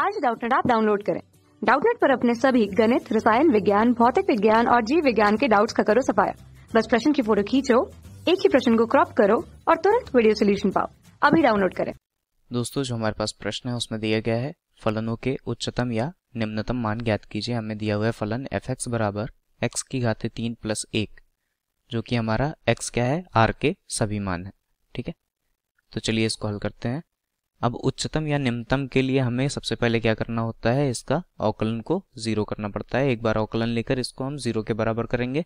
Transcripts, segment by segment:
आज डाउटनेट आप डाउनलोड करें डाउटनेट पर अपने सभी गणित रसायन विज्ञान भौतिक विज्ञान और जीव विज्ञान के डाउट्स का करो सफाया बस प्रश्न की फोटो खींचो एक ही प्रश्न को क्रॉप करो और तुरंत वीडियो सोल्यूशन पाओ अभी डाउनलोड करें दोस्तों जो हमारे पास प्रश्न है उसमें दिया गया है फलनों के उच्चतम या निम्नतम मान ज्ञात कीजिए हमें दिया हुआ है फलन एफ एक्स बराबर एक्स की घाते तीन प्लस एक जो कि हमारा एक्स क्या है आर के सभी मान है ठीक है तो चलिए इसको हल करते हैं अब उच्चतम या निम्नतम के लिए हमें सबसे पहले क्या करना होता है इसका औकलन को जीरो करना पड़ता है एक बार अवकलन लेकर इसको हम जीरो के बराबर करेंगे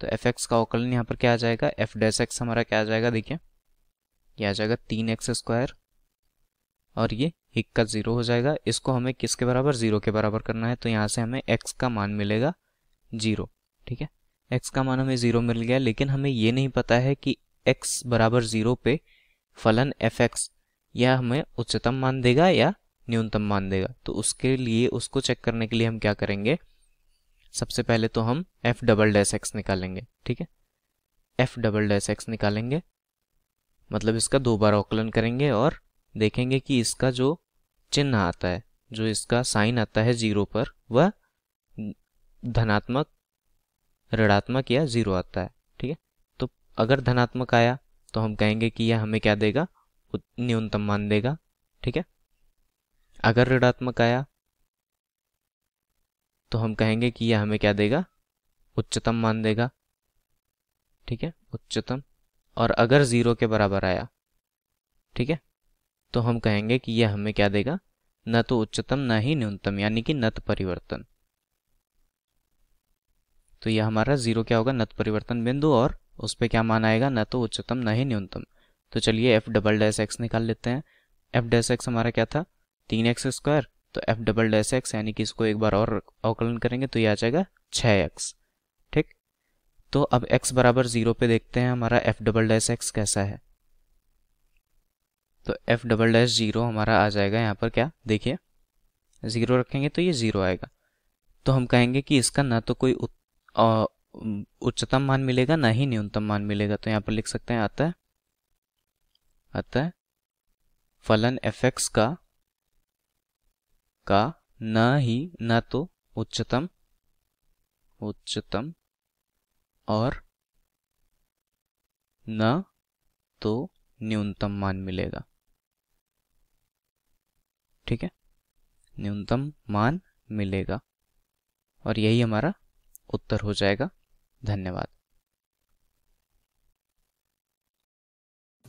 तो एफ एक्स का औकलन यहाँ पर क्या आ जाएगा एफ डैस एक्स हमारा क्या आ जाएगा देखिए ये आ जाएगा तीन एक्स स्क्वायर और ये एक का जीरो हो जाएगा इसको हमें किसके बराबर जीरो के बराबर करना है तो यहाँ से हमें एक्स का मान मिलेगा जीरो ठीक है एक्स का मान हमें जीरो मिल गया लेकिन हमें ये नहीं पता है कि एक्स बराबर जीरो पे फलन एफ एक्स यह हमें उच्चतम मान देगा या न्यूनतम मान देगा तो उसके लिए उसको चेक करने के लिए हम क्या करेंगे सबसे पहले तो हम एफ डबल डैश एक्स निकालेंगे ठीक है एफ डबल डैश एक्स निकालेंगे मतलब इसका दो बार आकलन करेंगे और देखेंगे कि इसका जो चिन्ह आता है जो इसका साइन आता है जीरो पर वह धनात्मक ऋणात्मक या जीरो आता है ठीक है तो अगर धनात्मक आया तो हम कहेंगे कि यह हमें क्या देगा न्यूनतम मान देगा ठीक है अगर ऋणात्मक आया तो हम कहेंगे कि यह हमें क्या देगा उच्चतम मान देगा ठीक है उच्चतम और अगर ज़ीरो के बराबर आया ठीक है तो हम कहेंगे कि यह हमें क्या देगा न तो उच्चतम न ही न्यूनतम यानी कि नत परिवर्तन तो यह हमारा ज़ीरो क्या होगा नत परिवर्तन बिंदु और उस पर क्या मान आएगा न तो उच्चतम न ही न्यूनतम तो चलिए एफ डबल डैश एक्स निकाल लेते हैं एफ डैश एक्स हमारा क्या था तीन एक्स स्क्वायर तो एफ डबल डैश एक्स यानी कि इसको एक बार और अवकलन करेंगे तो ये आ जाएगा छ एक्स ठीक तो अब एक्स बराबर जीरो पे देखते हैं हमारा एफ डबल डैश एक्स कैसा है तो एफ डबल डैश जीरो हमारा आ जाएगा यहाँ पर क्या देखिए जीरो रखेंगे तो ये जीरो आएगा तो हम कहेंगे कि इसका ना तो कोई उच्चतम मान मिलेगा ना ही न्यूनतम मान मिलेगा तो यहाँ पर लिख सकते हैं आता है अतः फलन एफ एक्स का का न ही न तो उच्चतम उच्चतम और न तो न्यूनतम मान मिलेगा ठीक है न्यूनतम मान मिलेगा और यही हमारा उत्तर हो जाएगा धन्यवाद